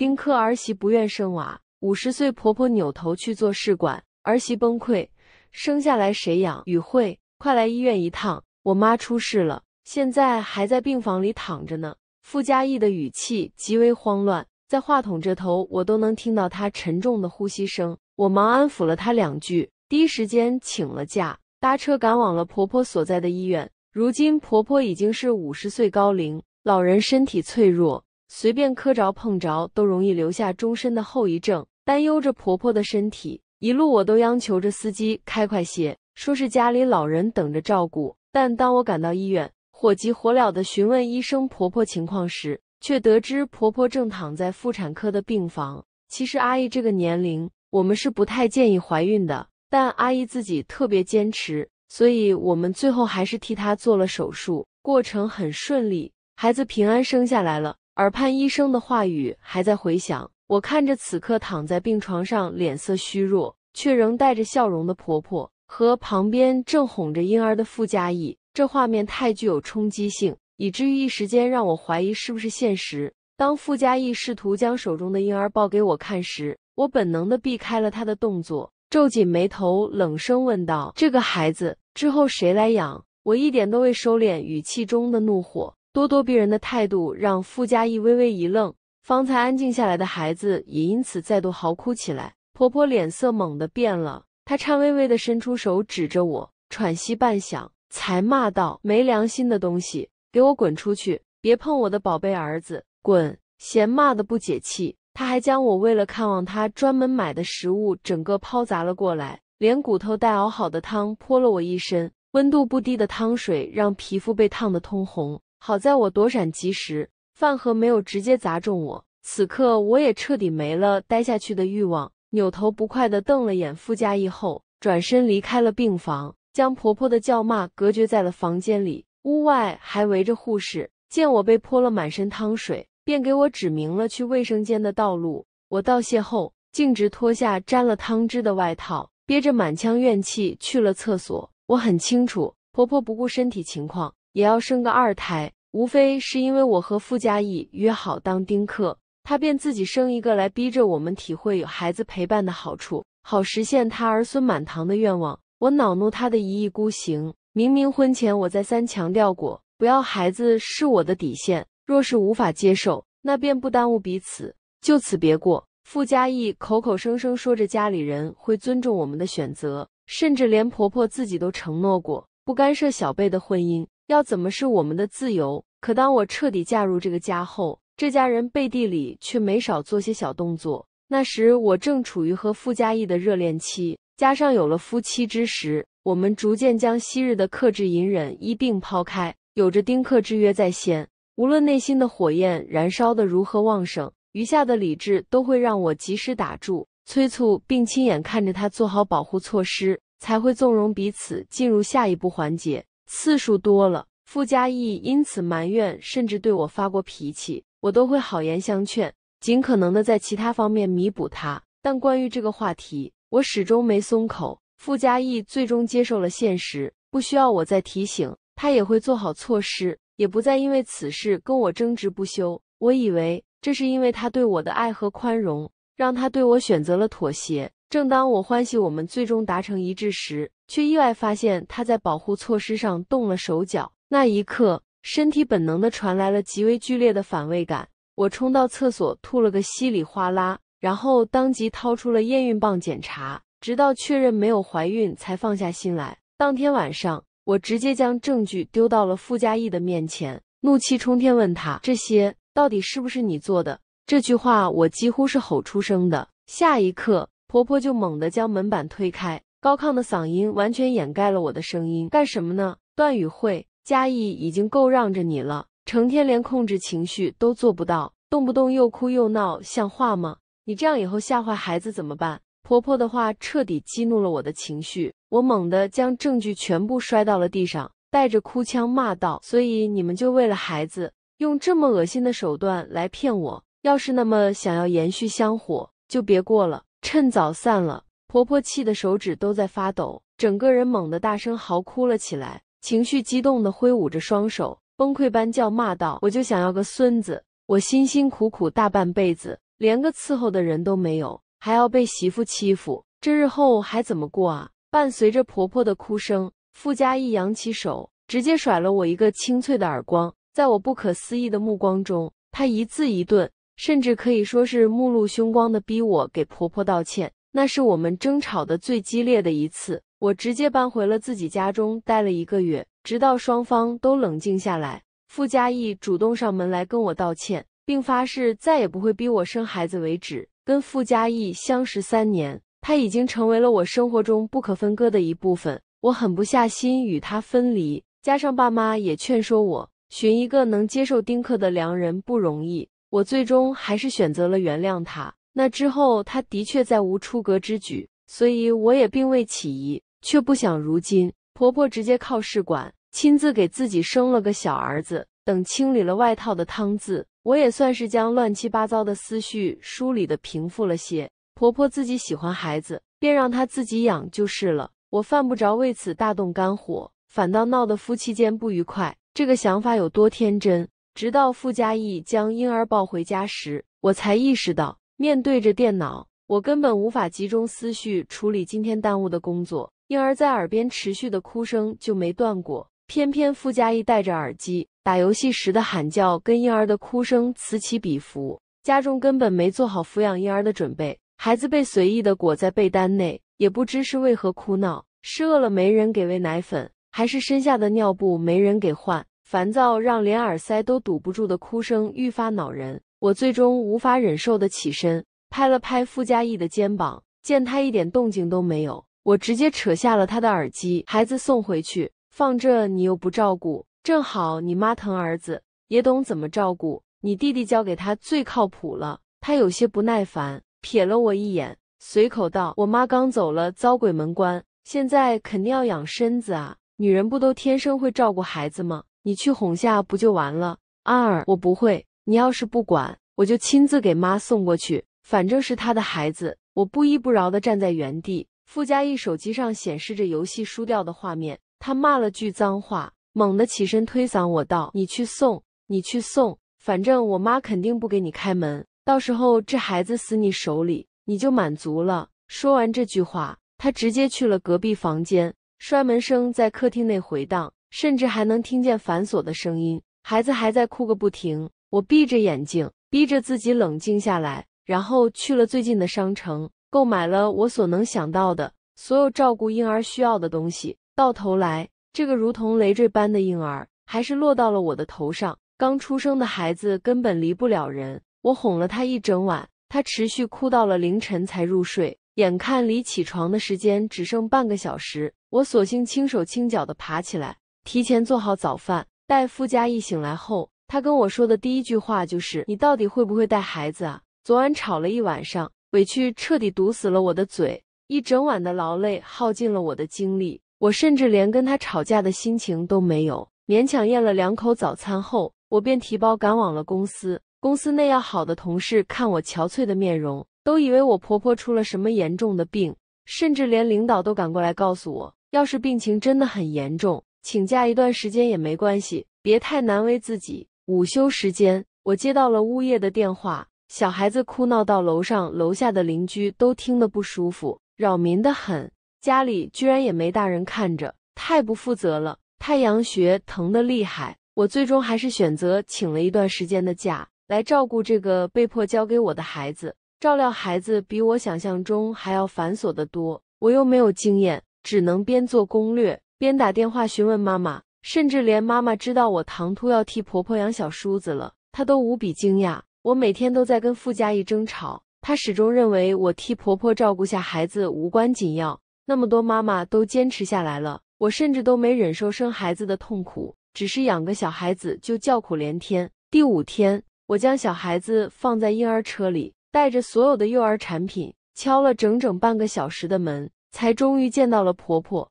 丁克儿媳不愿生娃，五十岁婆婆扭头去做试管，儿媳崩溃，生下来谁养？雨慧，快来医院一趟，我妈出事了，现在还在病房里躺着呢。傅家义的语气极为慌乱，在话筒这头，我都能听到他沉重的呼吸声。我忙安抚了他两句，第一时间请了假，搭车赶往了婆婆所在的医院。如今婆婆已经是五十岁高龄，老人身体脆弱。随便磕着碰着都容易留下终身的后遗症，担忧着婆婆的身体，一路我都央求着司机开快些，说是家里老人等着照顾。但当我赶到医院，火急火燎地询问医生婆婆情况时，却得知婆婆正躺在妇产科的病房。其实阿姨这个年龄，我们是不太建议怀孕的，但阿姨自己特别坚持，所以我们最后还是替她做了手术，过程很顺利，孩子平安生下来了。耳畔医生的话语还在回响，我看着此刻躺在病床上、脸色虚弱却仍带着笑容的婆婆和旁边正哄着婴儿的傅家义，这画面太具有冲击性，以至于一时间让我怀疑是不是现实。当傅家义试图将手中的婴儿抱给我看时，我本能地避开了他的动作，皱紧眉头，冷声问道：“这个孩子之后谁来养？”我一点都未收敛语气中的怒火。咄咄逼人的态度让傅家译微微一愣，方才安静下来的孩子也因此再度嚎哭起来。婆婆脸色猛地变了，她颤巍巍地伸出手指着我，喘息半响才骂道：“没良心的东西，给我滚出去！别碰我的宝贝儿子！滚！”嫌骂的不解气，她还将我为了看望她专门买的食物整个抛砸了过来，连骨头带熬好的汤泼了我一身，温度不低的汤水让皮肤被烫得通红。好在我躲闪及时，饭盒没有直接砸中我。此刻我也彻底没了待下去的欲望，扭头不快地瞪了眼傅嘉译，后转身离开了病房，将婆婆的叫骂隔绝在了房间里。屋外还围着护士，见我被泼了满身汤水，便给我指明了去卫生间的道路。我道谢后，径直脱下沾了汤汁的外套，憋着满腔怨气去了厕所。我很清楚，婆婆不顾身体情况也要生个二胎。无非是因为我和傅家义约好当丁克，他便自己生一个来逼着我们体会有孩子陪伴的好处，好实现他儿孙满堂的愿望。我恼怒他的一意孤行，明明婚前我再三强调过，不要孩子是我的底线，若是无法接受，那便不耽误彼此，就此别过。傅家义口口声声说着家里人会尊重我们的选择，甚至连婆婆自己都承诺过不干涉小辈的婚姻。要怎么是我们的自由？可当我彻底嫁入这个家后，这家人背地里却没少做些小动作。那时我正处于和傅家义的热恋期，加上有了夫妻之实，我们逐渐将昔日的克制隐忍一并抛开。有着丁克之约在先，无论内心的火焰燃烧的如何旺盛，余下的理智都会让我及时打住，催促并亲眼看着他做好保护措施，才会纵容彼此进入下一步环节。次数多了，傅家义因此埋怨，甚至对我发过脾气，我都会好言相劝，尽可能的在其他方面弥补他。但关于这个话题，我始终没松口。傅家义最终接受了现实，不需要我再提醒，他也会做好措施，也不再因为此事跟我争执不休。我以为这是因为他对我的爱和宽容，让他对我选择了妥协。正当我欢喜我们最终达成一致时，却意外发现他在保护措施上动了手脚。那一刻，身体本能的传来了极为剧烈的反胃感，我冲到厕所吐了个稀里哗啦，然后当即掏出了验孕棒检查，直到确认没有怀孕才放下心来。当天晚上，我直接将证据丢到了傅家毅的面前，怒气冲天问他这些到底是不是你做的？这句话我几乎是吼出声的。下一刻，婆婆就猛地将门板推开。高亢的嗓音完全掩盖了我的声音。干什么呢？段雨慧，嘉义已经够让着你了，成天连控制情绪都做不到，动不动又哭又闹，像话吗？你这样以后吓坏孩子怎么办？婆婆的话彻底激怒了我的情绪，我猛地将证据全部摔到了地上，带着哭腔骂道：“所以你们就为了孩子，用这么恶心的手段来骗我？要是那么想要延续香火，就别过了，趁早散了。”婆婆气得手指都在发抖，整个人猛地大声嚎哭了起来，情绪激动地挥舞着双手，崩溃般叫骂道：“我就想要个孙子！我辛辛苦苦大半辈子，连个伺候的人都没有，还要被媳妇欺负，这日后还怎么过啊？”伴随着婆婆的哭声，傅家一扬起手，直接甩了我一个清脆的耳光，在我不可思议的目光中，他一字一顿，甚至可以说是目露凶光的逼我给婆婆道歉。那是我们争吵的最激烈的一次，我直接搬回了自己家中待了一个月，直到双方都冷静下来，傅家义主动上门来跟我道歉，并发誓再也不会逼我生孩子为止。跟傅家义相识三年，他已经成为了我生活中不可分割的一部分，我狠不下心与他分离。加上爸妈也劝说我，寻一个能接受丁克的良人不容易，我最终还是选择了原谅他。那之后，她的确再无出格之举，所以我也并未起疑。却不想如今婆婆直接靠试管亲自给自己生了个小儿子。等清理了外套的汤渍，我也算是将乱七八糟的思绪梳理的平复了些。婆婆自己喜欢孩子，便让她自己养就是了，我犯不着为此大动肝火，反倒闹得夫妻间不愉快。这个想法有多天真？直到傅家义将婴儿抱回家时，我才意识到。面对着电脑，我根本无法集中思绪处理今天耽误的工作。婴儿在耳边持续的哭声就没断过，偏偏傅嘉义戴着耳机打游戏时的喊叫跟婴儿的哭声此起彼伏。家中根本没做好抚养婴儿的准备，孩子被随意的裹在被单内，也不知是为何哭闹，是饿了没人给喂奶粉，还是身下的尿布没人给换。烦躁让连耳塞都堵不住的哭声愈发恼人。我最终无法忍受的起身，拍了拍傅嘉译的肩膀。见他一点动静都没有，我直接扯下了他的耳机。孩子送回去，放这你又不照顾，正好你妈疼儿子，也懂怎么照顾。你弟弟交给他最靠谱了。他有些不耐烦，瞥了我一眼，随口道：“我妈刚走了，遭鬼门关，现在肯定要养身子啊。女人不都天生会照顾孩子吗？你去哄下不就完了？”安儿，我不会。你要是不管，我就亲自给妈送过去。反正是她的孩子，我不依不饶地站在原地。傅家义手机上显示着游戏输掉的画面，他骂了句脏话，猛地起身推搡我道：“你去送，你去送，反正我妈肯定不给你开门。到时候这孩子死你手里，你就满足了。”说完这句话，他直接去了隔壁房间，摔门声在客厅内回荡，甚至还能听见反锁的声音。孩子还在哭个不停。我闭着眼睛，逼着自己冷静下来，然后去了最近的商城，购买了我所能想到的所有照顾婴儿需要的东西。到头来，这个如同累赘般的婴儿还是落到了我的头上。刚出生的孩子根本离不了人，我哄了他一整晚，他持续哭到了凌晨才入睡。眼看离起床的时间只剩半个小时，我索性轻手轻脚地爬起来，提前做好早饭，待傅家一醒来后。他跟我说的第一句话就是：“你到底会不会带孩子啊？”昨晚吵了一晚上，委屈彻底堵死了我的嘴。一整晚的劳累耗尽了我的精力，我甚至连跟他吵架的心情都没有。勉强咽了两口早餐后，我便提包赶往了公司。公司内要好的同事看我憔悴的面容，都以为我婆婆出了什么严重的病，甚至连领导都赶过来告诉我，要是病情真的很严重，请假一段时间也没关系，别太难为自己。午休时间，我接到了物业的电话，小孩子哭闹到楼上楼下的邻居都听得不舒服，扰民的很。家里居然也没大人看着，太不负责了。太阳穴疼的厉害，我最终还是选择请了一段时间的假来照顾这个被迫交给我的孩子。照料孩子比我想象中还要繁琐的多，我又没有经验，只能边做攻略边打电话询问妈妈。甚至连妈妈知道我唐突要替婆婆养小叔子了，她都无比惊讶。我每天都在跟傅家义争吵，她始终认为我替婆婆照顾下孩子无关紧要。那么多妈妈都坚持下来了，我甚至都没忍受生孩子的痛苦，只是养个小孩子就叫苦连天。第五天，我将小孩子放在婴儿车里，带着所有的幼儿产品，敲了整整半个小时的门，才终于见到了婆婆。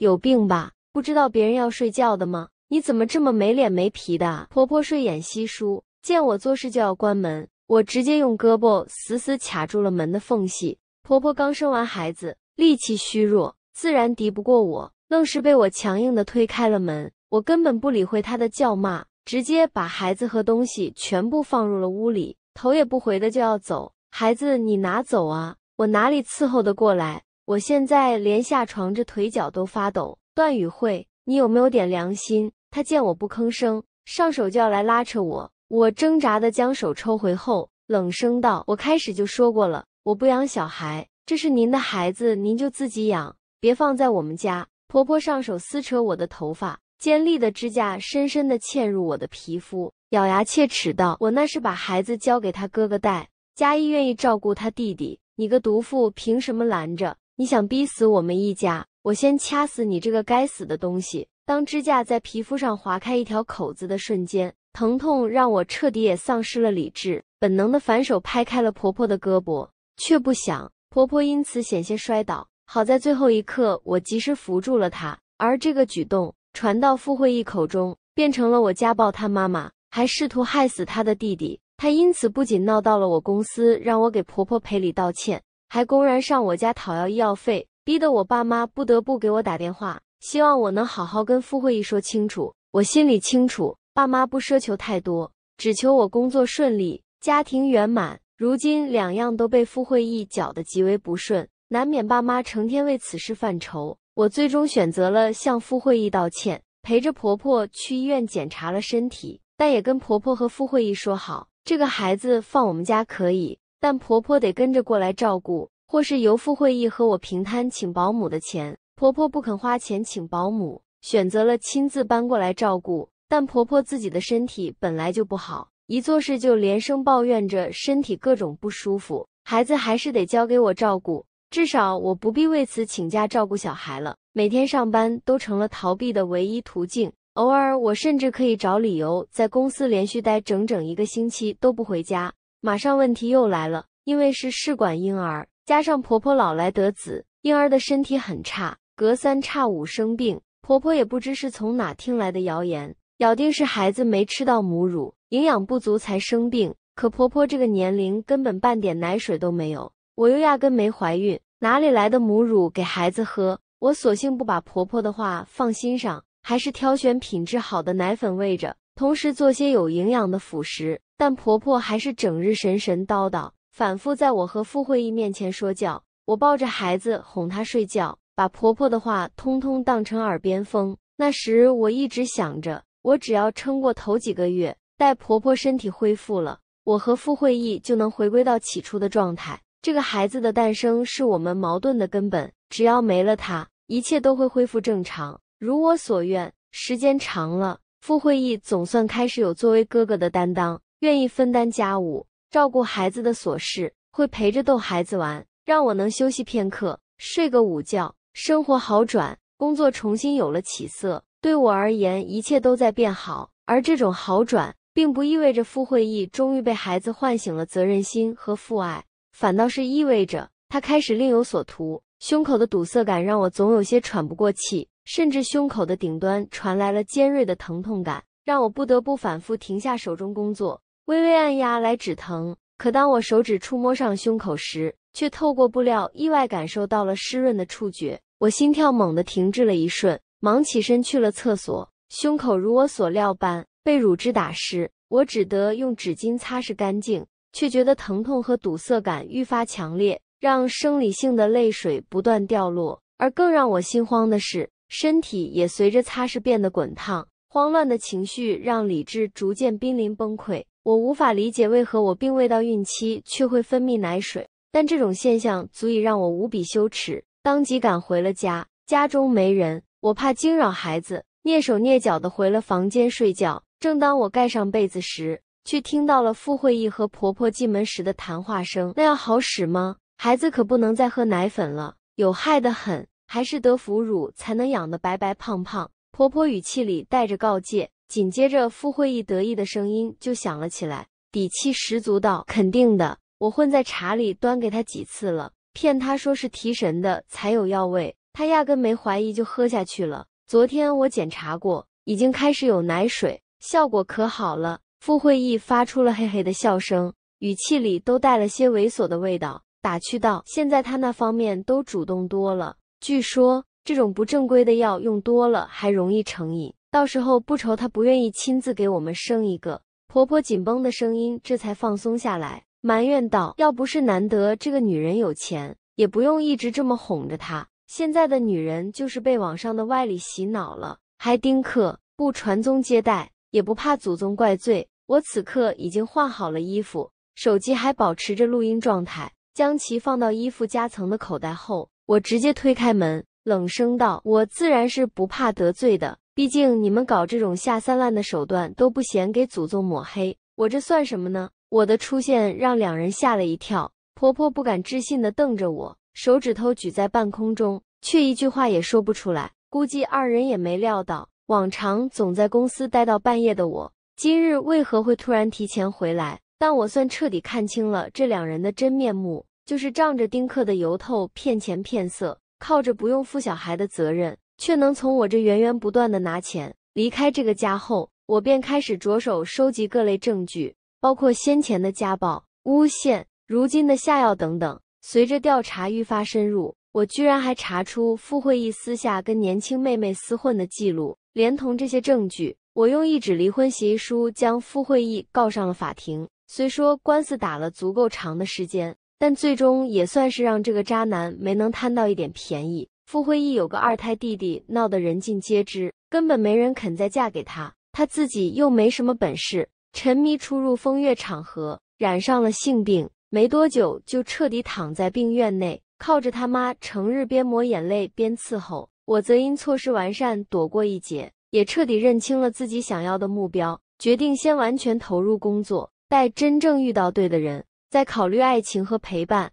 有病吧？不知道别人要睡觉的吗？你怎么这么没脸没皮的啊！婆婆睡眼稀疏，见我做事就要关门，我直接用胳膊死死卡住了门的缝隙。婆婆刚生完孩子，力气虚弱，自然敌不过我，愣是被我强硬的推开了门。我根本不理会她的叫骂，直接把孩子和东西全部放入了屋里，头也不回的就要走。孩子，你拿走啊，我哪里伺候得过来？我现在连下床这腿脚都发抖。段雨慧，你有没有点良心？他见我不吭声，上手就要来拉扯我，我挣扎的将手抽回后，冷声道：“我开始就说过了，我不养小孩，这是您的孩子，您就自己养，别放在我们家。”婆婆上手撕扯我的头发，尖利的指甲深深的嵌入我的皮肤，咬牙切齿道：“我那是把孩子交给他哥哥带，佳一愿意照顾他弟弟，你个毒妇，凭什么拦着？”你想逼死我们一家，我先掐死你这个该死的东西！当指甲在皮肤上划开一条口子的瞬间，疼痛让我彻底也丧失了理智，本能的反手拍开了婆婆的胳膊，却不想婆婆因此险些摔倒。好在最后一刻我及时扶住了她，而这个举动传到傅慧一口中，变成了我家暴她妈妈，还试图害死她的弟弟。她因此不仅闹到了我公司，让我给婆婆赔礼道歉。还公然上我家讨要医药费，逼得我爸妈不得不给我打电话，希望我能好好跟傅慧一说清楚。我心里清楚，爸妈不奢求太多，只求我工作顺利，家庭圆满。如今两样都被傅慧一搅得极为不顺，难免爸妈成天为此事犯愁。我最终选择了向傅慧一道歉，陪着婆婆去医院检查了身体，但也跟婆婆和傅慧一说好，这个孩子放我们家可以。但婆婆得跟着过来照顾，或是由傅会意和我平摊请保姆的钱。婆婆不肯花钱请保姆，选择了亲自搬过来照顾。但婆婆自己的身体本来就不好，一做事就连声抱怨着身体各种不舒服。孩子还是得交给我照顾，至少我不必为此请假照顾小孩了。每天上班都成了逃避的唯一途径。偶尔，我甚至可以找理由在公司连续待整整一个星期都不回家。马上问题又来了，因为是试管婴儿，加上婆婆老来得子，婴儿的身体很差，隔三差五生病。婆婆也不知是从哪听来的谣言，咬定是孩子没吃到母乳，营养不足才生病。可婆婆这个年龄根本半点奶水都没有，我又压根没怀孕，哪里来的母乳给孩子喝？我索性不把婆婆的话放心上，还是挑选品质好的奶粉喂着，同时做些有营养的辅食。但婆婆还是整日神神叨叨，反复在我和傅慧义面前说教。我抱着孩子哄他睡觉，把婆婆的话通通当成耳边风。那时我一直想着，我只要撑过头几个月，待婆婆身体恢复了，我和傅慧义就能回归到起初的状态。这个孩子的诞生是我们矛盾的根本，只要没了他，一切都会恢复正常。如我所愿，时间长了，傅慧义总算开始有作为哥哥的担当。愿意分担家务，照顾孩子的琐事，会陪着逗孩子玩，让我能休息片刻，睡个午觉。生活好转，工作重新有了起色，对我而言，一切都在变好。而这种好转，并不意味着傅会义终于被孩子唤醒了责任心和父爱，反倒是意味着他开始另有所图。胸口的堵塞感让我总有些喘不过气，甚至胸口的顶端传来了尖锐的疼痛感，让我不得不反复停下手中工作。微微按压来止疼，可当我手指触摸上胸口时，却透过布料意外感受到了湿润的触觉。我心跳猛地停滞了一瞬，忙起身去了厕所。胸口如我所料般被乳汁打湿，我只得用纸巾擦拭干净，却觉得疼痛和堵塞感愈发强烈，让生理性的泪水不断掉落。而更让我心慌的是，身体也随着擦拭变得滚烫。慌乱的情绪让理智逐渐濒临崩溃。我无法理解为何我并未到孕期却会分泌奶水，但这种现象足以让我无比羞耻，当即赶回了家。家中没人，我怕惊扰孩子，蹑手蹑脚地回了房间睡觉。正当我盖上被子时，却听到了傅慧意和婆婆进门时的谈话声：“那样好使吗？孩子可不能再喝奶粉了，有害的很，还是得哺乳才能养得白白胖胖。”婆婆语气里带着告诫。紧接着，傅会义得意的声音就响了起来，底气十足道：“肯定的，我混在茶里端给他几次了，骗他说是提神的才有药味，他压根没怀疑就喝下去了。昨天我检查过，已经开始有奶水，效果可好了。”傅会义发出了嘿嘿的笑声，语气里都带了些猥琐的味道，打趣道：“现在他那方面都主动多了。据说这种不正规的药用多了还容易成瘾。”到时候不愁她不愿意亲自给我们生一个。婆婆紧绷的声音这才放松下来，埋怨道：“要不是难得这个女人有钱，也不用一直这么哄着她。现在的女人就是被网上的外力洗脑了，还丁克，不传宗接代，也不怕祖宗怪罪。”我此刻已经换好了衣服，手机还保持着录音状态，将其放到衣服夹层的口袋后，我直接推开门，冷声道：“我自然是不怕得罪的。”毕竟你们搞这种下三滥的手段都不嫌给祖宗抹黑，我这算什么呢？我的出现让两人吓了一跳，婆婆不敢置信地瞪着我，手指头举在半空中，却一句话也说不出来。估计二人也没料到，往常总在公司待到半夜的我，今日为何会突然提前回来？但我算彻底看清了这两人的真面目，就是仗着丁克的由头骗钱骗色，靠着不用负小孩的责任。却能从我这源源不断的拿钱。离开这个家后，我便开始着手收集各类证据，包括先前的家暴、诬陷，如今的下药等等。随着调查愈发深入，我居然还查出傅慧义私下跟年轻妹妹厮混的记录。连同这些证据，我用一纸离婚协议书将傅慧义告上了法庭。虽说官司打了足够长的时间，但最终也算是让这个渣男没能贪到一点便宜。傅辉义有个二胎弟弟，闹得人尽皆知，根本没人肯再嫁给他。他自己又没什么本事，沉迷出入风月场合，染上了性病，没多久就彻底躺在病院内，靠着他妈成日边抹眼泪边伺候。我则因措施完善，躲过一劫，也彻底认清了自己想要的目标，决定先完全投入工作，待真正遇到对的人，再考虑爱情和陪伴。